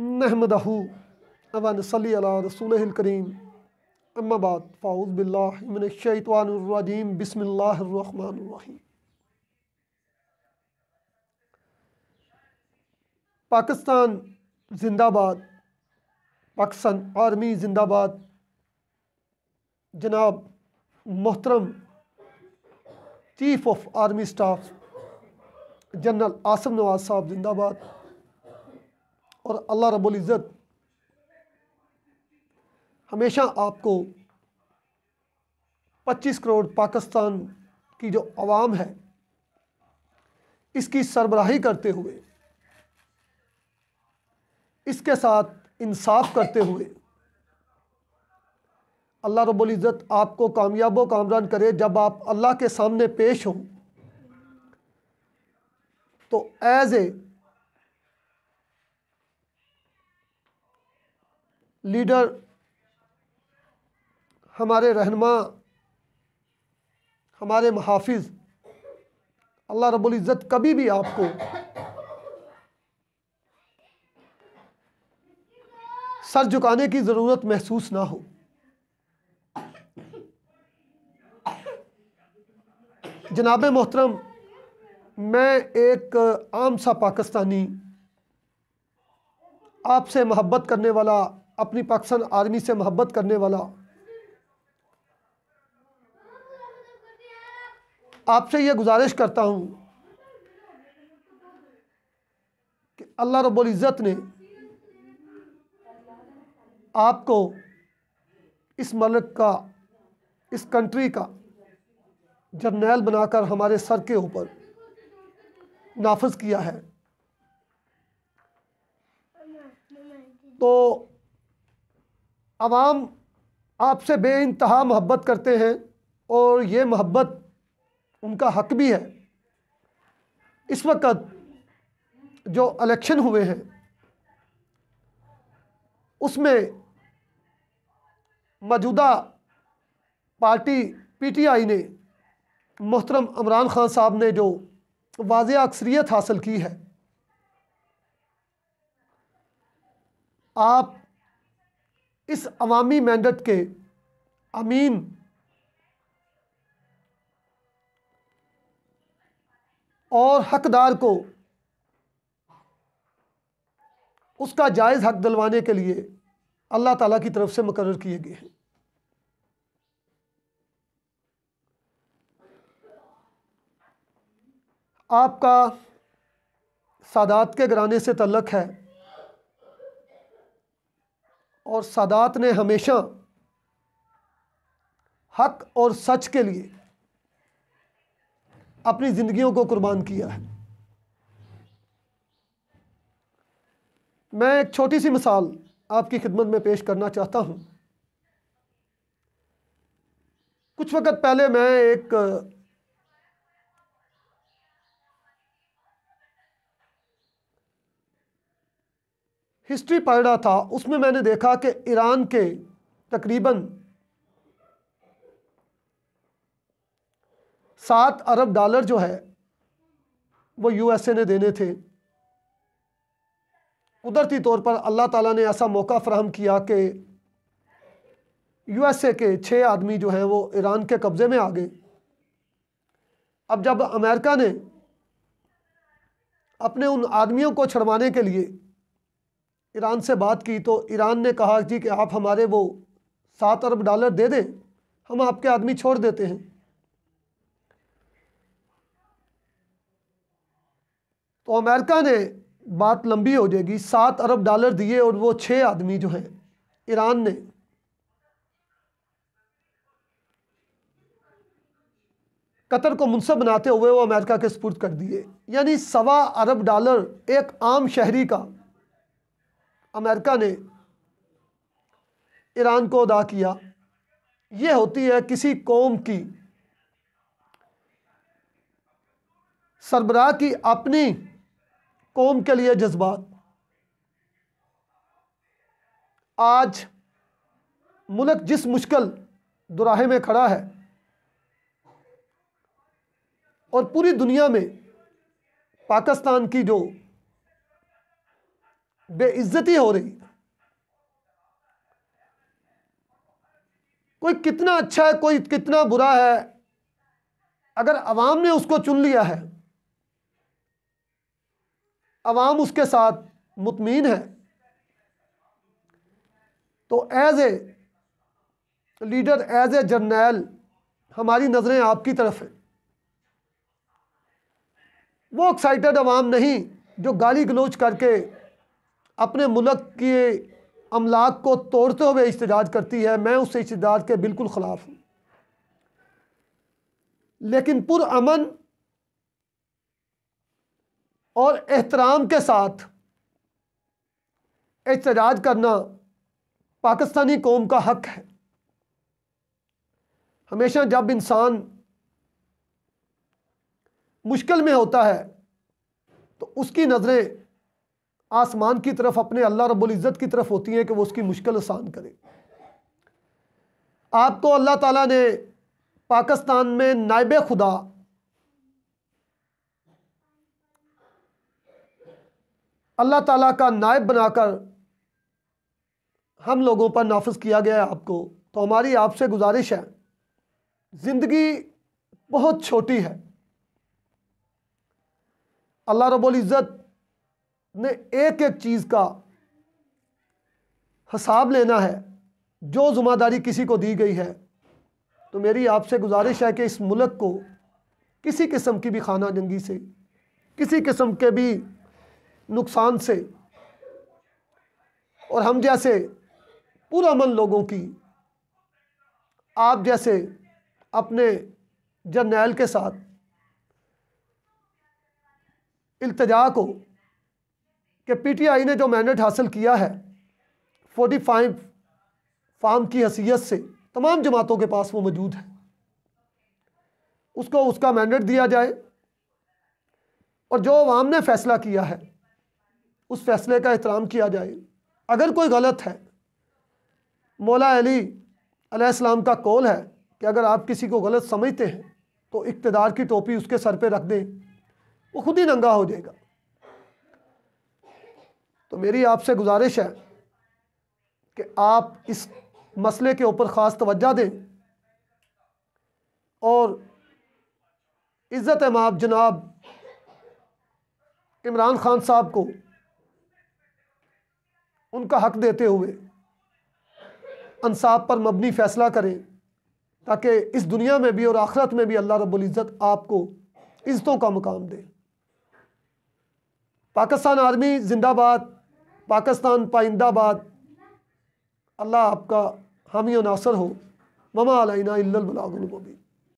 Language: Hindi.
نحمده ونصلي على رسوله الكريم أما بعد فأعوذ بالله من الشيطان الرجيم بسم الله الرحمن الرحيم پاکستان آرمی زندہ باد جناب محترم मोहतरम آف آرمی سٹاف جنرل जनरल نواز صاحب زندہ باد અલ્લાહ રબ્બુલ ઇઝત હંમેશા આપકો 25 કરોડ પાકિસ્તાન કી જો આવામ હે اسકી સરબરાહી karte hue iske sath insaaf karte hue અલ્લાહ રબ્બુલ ઇઝત આપકો કਾਮયਾਬ ઓ કામરાન કરે જબ આપ અલ્લાહ કે સામે پیش હો તો એઝ એ लीडर हमारे रहनमा हमारे महाफिज अल्लाह रबुल्ज़त कभी भी आपको सर झुकाने की ज़रूरत महसूस ना हो जनाब मोहतरम मैं एक आम सा पाकिस्तानी आपसे मोहब्बत करने वाला अपनी पाकिस्तान आर्मी से मोहब्बत करने वाला आपसे यह गुजारिश करता हूँ कि अल्लाह रब्बुल इज़्ज़त ने आपको इस मलक का इस कंट्री का जर्नैल बनाकर हमारे सर के ऊपर नाफज किया है तो आवाम आपसे बे इंतहा महब्बत करते हैं और ये महब्बत उनका हक भी है इस वक्त जो इलेक्शन हुए हैं उसमें मौजूदा पार्टी पीटीआई ने मोहतरम इमरान ख़ान साहब ने जो वाज अक्सरियत हासिल की है आप इस अवामी मैंडट के अमीन और हकदार को उसका जायज़ हक दिलवाने के लिए अल्लाह ताला की तरफ से मुकर किए गए हैं आपका सादात के घराने से तल्लक है और सादात ने हमेशा हक और सच के लिए अपनी ज़िंदगियों को कुर्बान किया है मैं एक छोटी सी मिसाल आपकी खिदमत में पेश करना चाहता हूँ कुछ वक़्त पहले मैं एक हिस्ट्री पढ़ रहा था उसमें मैंने देखा कि ईरान के तकरीबन सात अरब डॉलर जो है वो यूएसए ने देने थे कुदरती तौर पर अल्लाह ताला ने ऐसा मौका फ्राहम किया कि यूएसए के छः आदमी जो हैं वो ईरान के कब्ज़े में आ गए अब जब अमेरिका ने अपने उन आदमियों को छड़वाने के लिए ईरान से बात की तो ईरान ने कहा जी कि आप हमारे वो सात अरब डॉलर दे दें हम आपके आदमी छोड़ देते हैं तो अमेरिका ने बात लंबी हो जाएगी सात अरब डॉलर दिए और वो छः आदमी जो हैं ईरान ने कतर को मुनसब बनाते हुए वो अमेरिका के सपुर्द कर दिए यानी सवा अरब डॉलर एक आम शहरी का अमेरिका ने ईरान को अदा किया ये होती है किसी कौम की सरबराह की अपनी कौम के लिए जज्बात आज मुल्क जिस मुश्किल दुराहे में खड़ा है और पूरी दुनिया में पाकिस्तान की जो बेइज्जती हो रही कोई कितना अच्छा है कोई कितना बुरा है अगर अवाम ने उसको चुन लिया है अवाम उसके साथ मुतमिन है तो as a leader as a general हमारी नज़रें आपकी तरफ हैं वो एक्साइटेड अवाम नहीं जो गाली गलोच करके अपने मुल्क के अमलाक को तोड़ते हुए इस्तजाज करती है मैं उस इस्तजाज के बिल्कुल ख़िलाफ़ हूँ लेकिन पुरअमन और एहतराम के साथ एहतराज करना पाकिस्तानी कौम का हक है हमेशा जब इंसान मुश्किल में होता है तो उसकी नज़रें आसमान की तरफ अपने अल्लाह रबुल्ज़त की तरफ होती हैं कि वो उसकी मुश्किल आसान करे आपको तो अल्लाह ताला ने पाकिस्तान में नायब खुदा अल्लाह ताला का नायब बनाकर हम लोगों पर नाफज किया गया है आपको तो हमारी आपसे गुजारिश है ज़िंदगी बहुत छोटी है अल्लाह रब्ज़त ने एक एक चीज़ का हिसाब लेना है जो ज़ुम्मेदारी किसी को दी गई है तो मेरी आपसे गुजारिश है कि इस मुल्क को किसी किस्म की भी खाना जंगी से किसी किस्म के भी नुकसान से और हम जैसे पुरमन लोगों की आप जैसे अपने जर्नैल के साथ इल्तजा को कि पीटीआई ने जो मैंडेट हासिल किया है 45 फार्म की हसीियत से तमाम जमातों के पास वो मौजूद है उसको उसका मैंडेट दिया जाए और जो अवाम ने फैसला किया है उस फैसले का एहतराम किया जाए अगर कोई गलत है मौला अली अलैहिस्सलाम का कौल है कि अगर आप किसी को गलत समझते हैं तो इकतदार की टोपी उसके सर पे रख दें वो खुद ही नंगा हो जाएगा तो मेरी आपसे गुजारिश है कि आप इस मसले के ऊपर ख़ास तवज्जा दें और इज़्ज़त माप जनाब इमरान ख़ान साहब को उनका हक देते हुए अनसाब पर मबनी फ़ैसला करें ताकि इस दुनिया में भी और आखरत में भी अल्लाह रबुल्ज़त आपको इज़्ज़तों का मुकाम दे पाकिस्तान आर्मी जिंदाबाद पाकिस्तान पाइंदाबाद अल्लाह आपका हामी नासर हो ममा अलैना इल्लल बलागुल मुबीन